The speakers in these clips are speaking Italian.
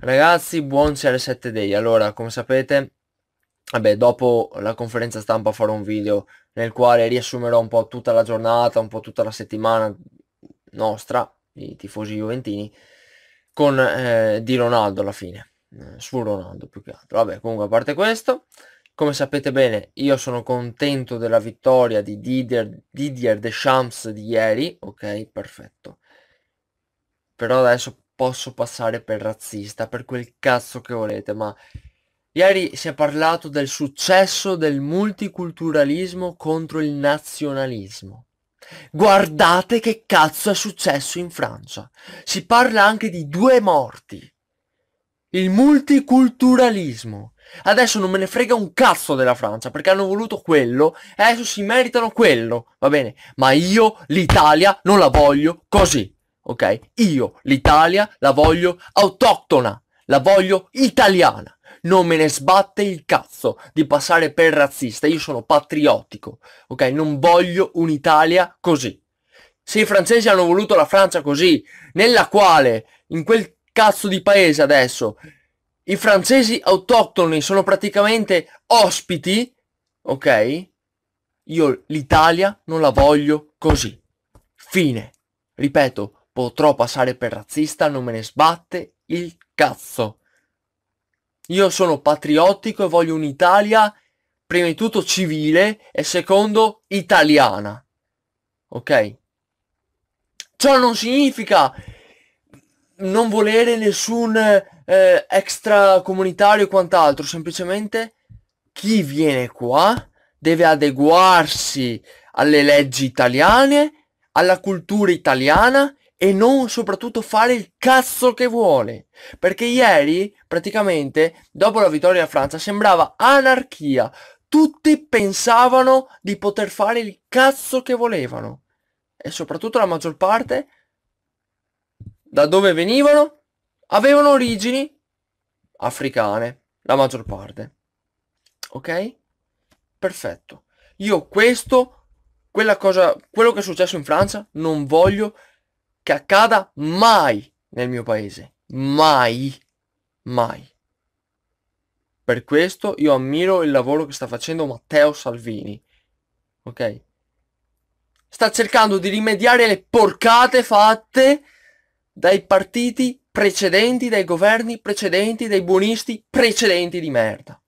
Ragazzi, buon CR7 Day. Allora, come sapete, vabbè, dopo la conferenza stampa farò un video nel quale riassumerò un po' tutta la giornata, un po' tutta la settimana nostra, i tifosi juventini, con eh, di Ronaldo alla fine, eh, su Ronaldo più che altro. Vabbè, comunque a parte questo, come sapete bene, io sono contento della vittoria di Didier, Didier Deschamps di ieri, ok, perfetto. Però adesso posso passare per razzista, per quel cazzo che volete, ma ieri si è parlato del successo del multiculturalismo contro il nazionalismo. Guardate che cazzo è successo in Francia. Si parla anche di due morti. Il multiculturalismo. Adesso non me ne frega un cazzo della Francia perché hanno voluto quello e adesso si meritano quello, va bene? Ma io l'Italia non la voglio così ok? Io l'Italia la voglio autoctona, la voglio italiana. Non me ne sbatte il cazzo di passare per razzista, io sono patriottico, ok? Non voglio un'Italia così. Se i francesi hanno voluto la Francia così, nella quale, in quel cazzo di paese adesso, i francesi autoctoni sono praticamente ospiti, ok? Io l'Italia non la voglio così. Fine. Ripeto, Potrò passare per razzista, non me ne sbatte il cazzo. Io sono patriottico e voglio un'Italia prima di tutto civile e secondo italiana. Ok? Ciò non significa non volere nessun eh, extracomunitario e quant'altro, semplicemente chi viene qua deve adeguarsi alle leggi italiane, alla cultura italiana e non soprattutto fare il cazzo che vuole. Perché ieri, praticamente, dopo la vittoria della Francia, sembrava anarchia. Tutti pensavano di poter fare il cazzo che volevano. E soprattutto la maggior parte, da dove venivano, avevano origini africane, la maggior parte. Ok? Perfetto. Io questo, quella cosa, quello che è successo in Francia, non voglio che accada mai nel mio paese. Mai. Mai. Per questo io ammiro il lavoro che sta facendo Matteo Salvini. Ok? Sta cercando di rimediare le porcate fatte dai partiti precedenti, dai governi precedenti, dai buonisti precedenti di merda.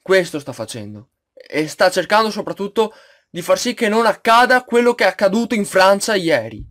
Questo sta facendo. E sta cercando soprattutto di far sì che non accada quello che è accaduto in Francia ieri.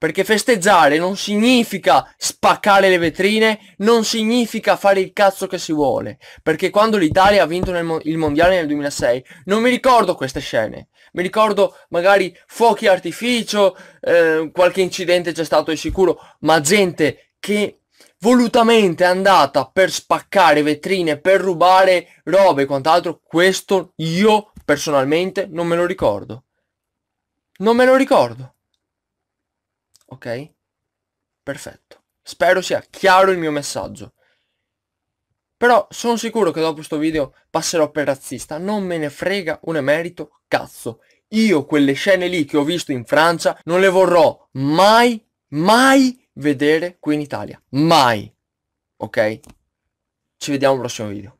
Perché festeggiare non significa spaccare le vetrine, non significa fare il cazzo che si vuole. Perché quando l'Italia ha vinto mo il mondiale nel 2006, non mi ricordo queste scene. Mi ricordo magari fuochi artificio, eh, qualche incidente c'è stato di sicuro, ma gente che volutamente è andata per spaccare vetrine, per rubare robe e quant'altro, questo io personalmente non me lo ricordo. Non me lo ricordo ok? Perfetto. Spero sia chiaro il mio messaggio. Però sono sicuro che dopo questo video passerò per razzista, non me ne frega un emerito cazzo. Io quelle scene lì che ho visto in Francia non le vorrò mai, mai vedere qui in Italia. Mai. Ok? Ci vediamo al prossimo video.